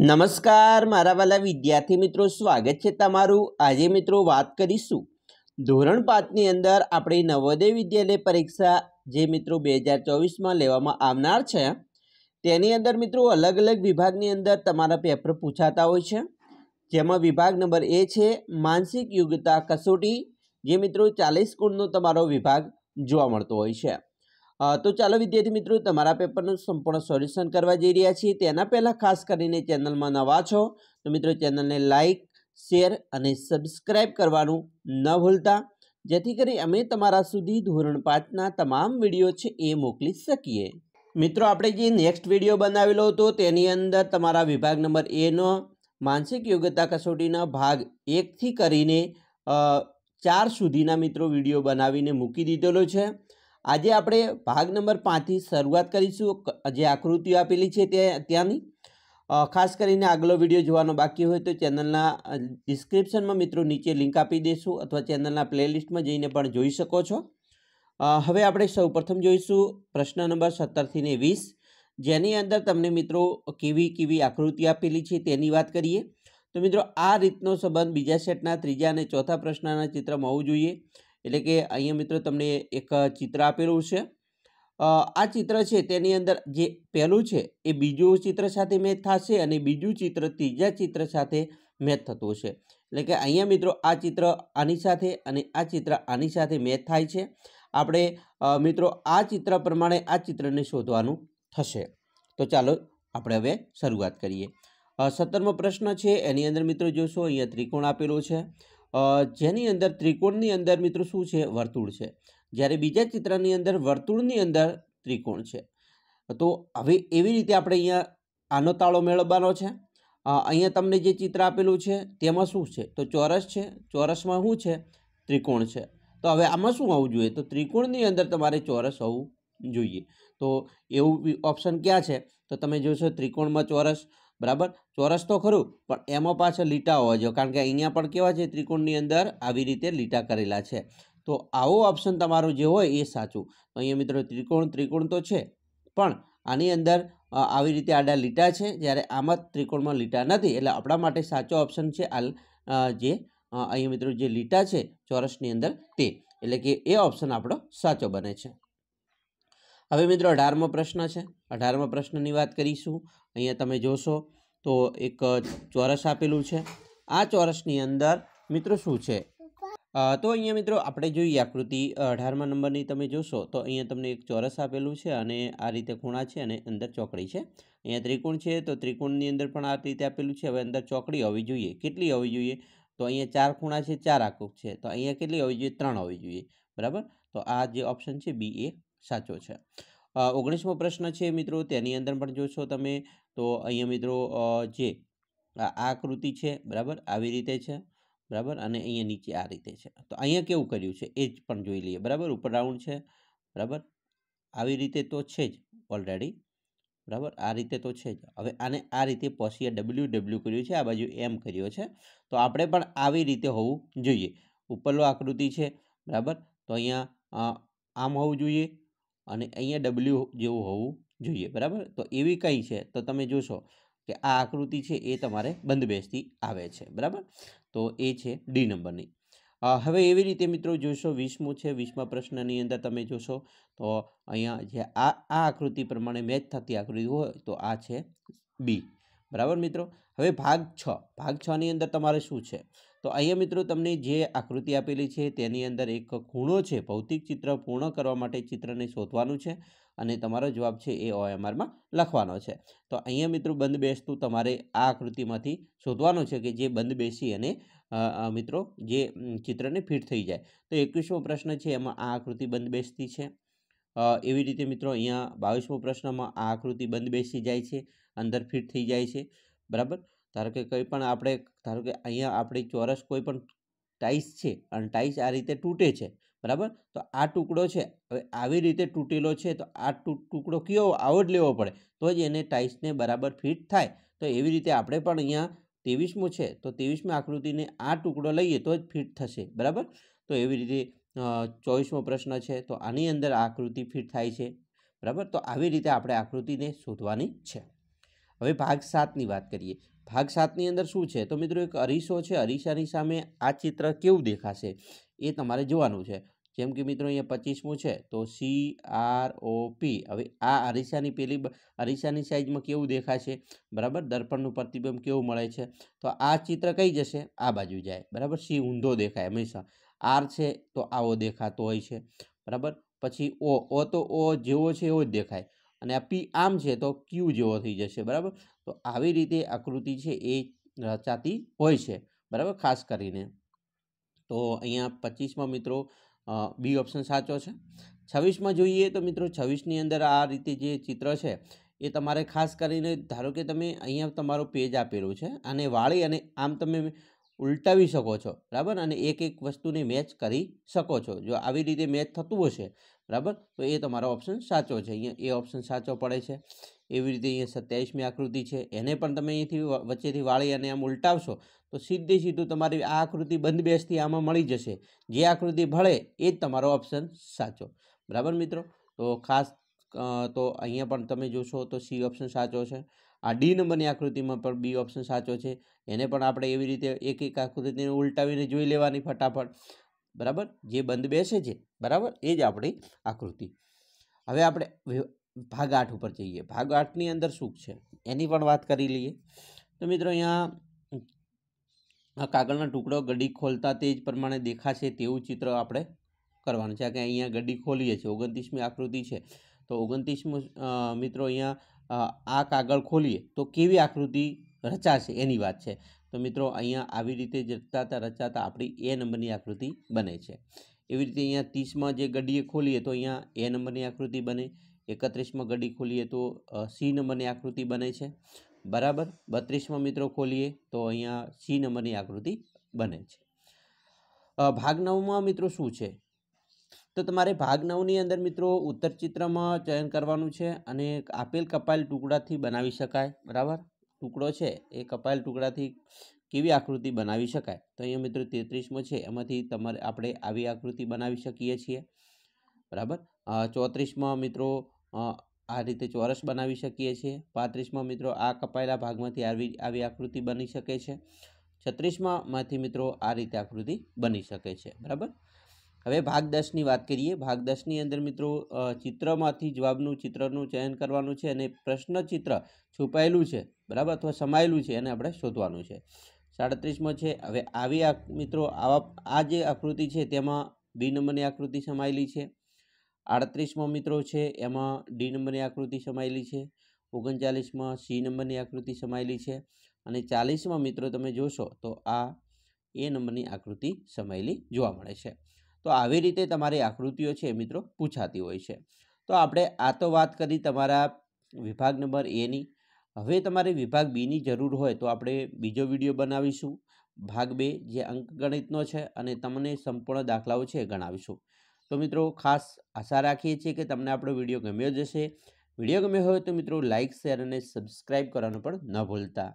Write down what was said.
નમસ્કાર મારા વાલા વિદ્યાર્થી મિત્રો સ્વાગત છે તમારું આજે મિત્રો વાત કરીશું ધોરણ પાંચની અંદર આપણી નવોદય વિદ્યાલય પરીક્ષા જે મિત્રો બે હજાર ચોવીસમાં લેવામાં આવનાર છે તેની અંદર મિત્રો અલગ અલગ વિભાગની અંદર તમારા પેપર પૂછાતા હોય છે જેમાં વિભાગ નંબર એ છે માનસિક યોગ્યતા કસોટી જે મિત્રો ચાલીસ ગુણનો તમારો વિભાગ જોવા મળતો હોય છે તો ચાલો વિદ્યાર્થી મિત્રો તમારા પેપરનું સંપૂર્ણ સોલ્યુશન કરવા જઈ રહ્યા છીએ તેના પહેલાં ખાસ કરીને ચેનલમાં નવા છો તો મિત્રો ચેનલને લાઇક શેર અને સબસ્ક્રાઈબ કરવાનું ન ભૂલતા જેથી કરી અમે તમારા સુધી ધોરણ પાંચના તમામ વિડીયો છે એ મોકલી શકીએ મિત્રો આપણે જે નેક્સ્ટ વિડીયો બનાવેલો હતો તેની અંદર તમારા વિભાગ નંબર એનો માનસિક યોગ્યતા કસોટીના ભાગ એકથી કરીને ચાર સુધીના મિત્રો વિડીયો બનાવીને મૂકી દીધેલો છે આજે આપણે ભાગ નંબર પાંચથી શરૂઆત કરીશું જે આકૃતિઓ આપેલી છે તે ત્યાંની ખાસ કરીને આગલો વિડીયો જોવાનો બાકી હોય તો ચેનલના ડિસ્ક્રિપ્શનમાં મિત્રો નીચે લિંક આપી દઈશું અથવા ચેનલના પ્લેલિસ્ટમાં જઈને પણ જોઈ શકો છો હવે આપણે સૌપ્રથમ જોઈશું પ્રશ્ન નંબર સત્તરથી ને વીસ જેની અંદર તમને મિત્રો કેવી કેવી આકૃતિ આપેલી છે તેની વાત કરીએ તો મિત્રો આ રીતનો સંબંધ બીજા સેટના ત્રીજા અને ચોથા પ્રશ્નના ચિત્રમાં હોવું જોઈએ એટલે કે અહીંયા મિત્રો તમને એક ચિત્ર આપેલું છે આ ચિત્ર છે તેની અંદર જે પહેલું છે એ બીજું ચિત્ર સાથે મેચ થશે અને બીજું ચિત્ર ત્રીજા ચિત્ર સાથે મેચ થતું છે એટલે કે અહીંયા મિત્રો આ ચિત્ર આની સાથે અને આ ચિત્ર આની સાથે મેચ થાય છે આપણે મિત્રો આ ચિત્ર પ્રમાણે આ ચિત્રને શોધવાનું થશે તો ચાલો આપણે હવે શરૂઆત કરીએ સત્તરમો પ્રશ્ન છે એની અંદર મિત્રો જોશો અહીંયા ત્રિકોણ આપેલો છે જેની અંદર ત્રિકોણની અંદર મિત્રો શું છે વર્તુળ છે જ્યારે બીજા ચિત્રની અંદર વર્તુળની અંદર ત્રિકોણ છે તો હવે એવી રીતે આપણે અહીંયા આનો તાળો મેળવવાનો છે અહીંયા તમને જે ચિત્ર આપેલું છે તેમાં શું છે તો ચોરસ છે ચોરસમાં શું છે ત્રિકોણ છે તો હવે આમાં શું હોવું જોઈએ તો ત્રિકોણની અંદર તમારે ચોરસ હોવું જોઈએ તો એવું ઓપ્શન ક્યાં છે તો તમે જોશો ત્રિકોણમાં ચોરસ બરાબર ચોરસ તો ખરું પણ એમાં પાછળ લીટા હોવા જોઈએ કારણ કે અહીંયા પણ કેવા છે ત્રિકોણની અંદર આવી રીતે લીટા કરેલા છે તો આવો ઓપ્શન તમારું જે હોય એ સાચું તો અહીંયા મિત્રો ત્રિકોણ ત્રિકોણ તો છે પણ આની અંદર આવી રીતે આડા લીટા છે જ્યારે આમાં ત્રિકોણમાં લીટા નથી એટલે આપણા માટે સાચો ઓપ્શન છે આ જે અહીંયા મિત્રો જે લીટા છે ચોરસની અંદર તે એટલે કે એ ઓપ્શન આપણો સાચો બને છે હવે મિત્રો અઢારમો પ્રશ્ન છે અઢારમો પ્રશ્નની વાત કરીશું અહીંયા તમે જોશો તો એક ચોરસ આપેલું છે આ ચોરસની અંદર મિત્રો શું છે તો અહીંયા મિત્રો આપણે જોઈએ આકૃતિ અઢારમા નંબરની તમે જોશો તો અહીંયા તમને એક ચોરસ આપેલું છે અને આ રીતે ખૂણા છે અને અંદર ચોકડી છે અહીંયા ત્રિકોણ છે તો ત્રિકોણની અંદર પણ આ રીતે આપેલું છે હવે અંદર ચોકડી હોવી જોઈએ કેટલી હોવી જોઈએ તો અહીંયા ચાર ખૂણા છે ચાર આકૃત છે તો અહીંયા કેટલી હોવી જોઈએ ત્રણ હોવી જોઈએ બરાબર તો આ જે ઓપ્શન છે બી એ સાચો છે ઓગણીસમો પ્રશ્ન છે મિત્રો તેની અંદર પણ જોશો તમે તો અહીંયા મિત્રો જે આ આકૃતિ છે બરાબર આવી રીતે છે બરાબર અને અહીંયા નીચે આ રીતે છે તો અહીંયા કેવું કર્યું છે એ જ પણ જોઈ લઈએ બરાબર ઉપર રાઉન્ડ છે બરાબર આવી રીતે તો છે જ ઓલરેડી બરાબર આ રીતે તો છે જ હવે આને આ રીતે પોસીએ ડબલ્યુ ડબલ્યુ કર્યું છે આ બાજુ એમ કર્યો છે તો આપણે પણ આવી રીતે હોવું જોઈએ ઉપરલો આકૃતિ છે બરાબર તો અહીંયા આમ હોવું જોઈએ અને અહીંયા ડબલ્યુ જેવું હોવું જોઈએ બરાબર તો એવી કંઈ છે તો તમે જોશો કે આ આકૃતિ છે એ તમારે બંધબેસતી આવે છે બરાબર તો એ છે ડી નંબરની હવે એવી રીતે મિત્રો જોશો વીસમું છે વીસમા પ્રશ્નની અંદર તમે જોશો તો અહીંયા જે આ આ આકૃતિ પ્રમાણે મેચ થતી આકૃતિ હોય તો આ છે બી બરાબર મિત્રો હવે ભાગ છ ભાગ છની અંદર તમારે શું છે તો અહીંયા મિત્રો તમને જે આકૃતિ આપેલી છે તેની અંદર એક ખૂણો છે ભૌતિક ચિત્ર પૂર્ણ કરવા માટે ચિત્રને શોધવાનું છે અને તમારો જવાબ છે એ ઓએમઆરમાં લખવાનો છે તો અહીંયા મિત્રો બંધ બેસતું તમારે આ આકૃતિમાંથી શોધવાનું છે કે જે બંધ બેસી અને મિત્રો જે ચિત્રને ફિટ થઈ જાય તો એકવીસમો પ્રશ્ન છે એમાં આ આકૃતિ બંધ બેસતી છે એવી રીતે મિત્રો અહીંયા બાવીસમો પ્રશ્નમાં આ આકૃતિ બંધ બેસી જાય છે અંદર ફિટ થઈ જાય છે બરાબર ધારો કે કંઈ પણ આપણે ધારો કે અહીંયા આપણી ચોરસ કોઈ પણ ટાઈસ છે અને ટાઈસ આ રીતે તૂટે છે બરાબર તો આ ટુકડો છે હવે આવી રીતે તૂટેલો છે તો આ ટુકડો કયો આવો જ લેવો પડે તો જ એને ટાઈસને બરાબર ફિટ થાય તો એવી રીતે આપણે પણ અહીંયા ત્રેવીસમું છે તો ત્રેવીસમી આકૃતિને આ ટુકડો લઈએ તો જ ફિટ થશે બરાબર તો એવી રીતે ચોવીસમો પ્રશ્ન છે તો આની અંદર આકૃતિ ફિટ થાય છે બરાબર તો આવી રીતે આપણે આકૃતિને શોધવાની છે હવે ભાગ સાતની વાત કરીએ ભાગ સાતની અંદર શું છે તો મિત્રો એક અરીસો છે અરીસાની સામે આ ચિત્ર કેવું દેખાશે એ તમારે જોવાનું છે જેમ કે મિત્રો અહીંયા પચીસમું છે તો સી આર ઓ પી હવે આ અરીસાની પેલી અરીસાની સાઇઝમાં કેવું દેખાશે બરાબર દર્પણનું પ્રતિબિંબ કેવું મળે છે તો આ ચિત્ર કઈ જશે આ બાજુ જાય બરાબર સી ઊંધો દેખાય હંમેશા આર છે તો આવો દેખાતો હોય છે બરાબર પછી ઓ ઓ તો ઓ જેવો છે એવો જ દેખાય અને આ પી આમ છે તો ક્યુ જેવો થઈ જશે બરાબર તો આવી રીતે આકૃતિ છે એ રચાતી હોય છે બરાબર ખાસ કરીને તો અહીંયા પચીસમાં મિત્રો બી ઓપ્શન સાચો છે છવ્વીસમાં જોઈએ તો મિત્રો છવ્વીસની અંદર આ રીતે જે ચિત્ર છે એ તમારે ખાસ કરીને ધારો કે તમે અહીંયા તમારો પેજ આપેલો છે અને વાળી અને આમ તમે ઉલટાવી શકો છો બરાબર અને એક એક વસ્તુને મેચ કરી શકો છો જો આવી રીતે મેચ થતું હશે બરાબર તો એ તમારો ઓપ્શન સાચો છે અહીંયા એ ઓપ્શન સાચો પડે છે એવી રીતે અહીંયા સત્યાવીસમી આકૃતિ છે એને પણ તમે અહીંથી વચ્ચેથી વાળી અને આમ ઉલટાવશો તો સીધે સીધું તમારી આ આકૃતિ બંધ બેસતી આમાં મળી જશે જે આકૃતિ ભળે એ જ તમારો ઓપ્શન સાચો બરાબર મિત્રો તો ખાસ તો અહીંયા પણ તમે જોશો તો સી ઓપ્શન સાચો છે આ ડી નંબરની આકૃતિમાં પણ બી ઓપ્શન સાચો છે એને પણ આપણે એવી રીતે એક એક આકૃતિને ઉલટાવીને જોઈ લેવાની ફટાફટ બરાબર જે બંધ બેસે છે બરાબર એ જ આપણી આકૃતિ હવે આપણે ભાગ આઠ ઉપર જઈએ ભાગ આઠની અંદર શું છે એની પણ વાત કરી લઈએ તો મિત્રો અહીંયા આ કાગળનો ટુકડો ગડી ખોલતા તે જ પ્રમાણે દેખાશે તેવું ચિત્ર આપણે કરવાનું છે કે અહીંયા ગડી ખોલીએ છીએ ઓગણત્રીસમી આકૃતિ છે તો ઓગણત્રીસમું મિત્રો અહીંયા આ કાગળ ખોલીએ તો કેવી આકૃતિ રચાશે એની વાત છે તો મિત્રો અહીંયા આવી રીતે રચાતા રચાતા આપણી એ નંબરની આકૃતિ બને છે એવી રીતે અહીંયા ત્રીસમાં જે ગડીએ ખોલીએ તો અહીંયા એ નંબરની આકૃતિ બને એકત્રીસમાં ગડી ખોલીએ તો સી નંબરની આકૃતિ બને છે બરાબર બત્રીસમાં મિત્રો ખોલીએ તો અહીંયા સી નંબરની આકૃતિ બને છે ભાગ નવમાં મિત્રો શું છે તો તમારે ભાગ નવની અંદર મિત્રો ઉત્તર ચિત્રમાં ચયન કરવાનું છે અને આપેલ કપાયેલ ટુકડાથી બનાવી શકાય બરાબર ટુકડો છે એ કપાયેલ ટુકડાથી કેવી આકૃતિ બનાવી શકાય તો અહીંયા મિત્રો તેત્રીસમાં છે એમાંથી તમારે આપણે આવી આકૃતિ બનાવી શકીએ છીએ બરાબર ચોત્રીસમાં મિત્રો આ રીતે ચોરસ બનાવી શકીએ છીએ પાંત્રીસમાં મિત્રો આ કપાયેલા ભાગમાંથી આવી આવી આકૃતિ બની શકે છે છત્રીસમાં મિત્રો આ રીતે આકૃતિ બની શકે છે બરાબર હવે ભાગ દસની વાત કરીએ ભાગ દસની અંદર મિત્રો ચિત્રમાંથી જવાબનું ચિત્રનું ચયન કરવાનું છે અને પ્રશ્ન ચિત્ર છુપાયેલું છે બરાબર અથવા સમાયેલું છે એને આપણે શોધવાનું છે સાડત્રીસમાં છે હવે આવી મિત્રો આવા આ જે આકૃતિ છે તેમાં બી નંબરની આકૃતિ સમાયેલી છે આડત્રીસમાં મિત્રો છે એમાં ડી નંબરની આકૃતિ સમાયેલી છે ઓગણચાલીસમાં સી નંબરની આકૃતિ સમાયેલી છે અને ચાલીસમાં મિત્રો તમે જોશો તો આ એ નંબરની આકૃતિ સમાયેલી જોવા મળે છે તો આવી રીતે તમારી આકૃતિઓ છે મિત્રો પૂછાતી હોય છે તો આપણે આ તો વાત કરી તમારા વિભાગ નંબર એની હવે તમારે વિભાગ બીની જરૂર હોય તો આપણે બીજો વિડીયો બનાવીશું ભાગ બે જે અંકગણિતનો છે અને તમને સંપૂર્ણ દાખલાઓ છે ગણાવીશું તો મિત્રો ખાસ આશા રાખીએ છીએ કે તમને આપણો વિડીયો ગમ્યો જશે વિડીયો ગમ્યો હોય તો મિત્રો લાઇક શેર અને સબસ્ક્રાઈબ કરવાનું પણ ન ભૂલતા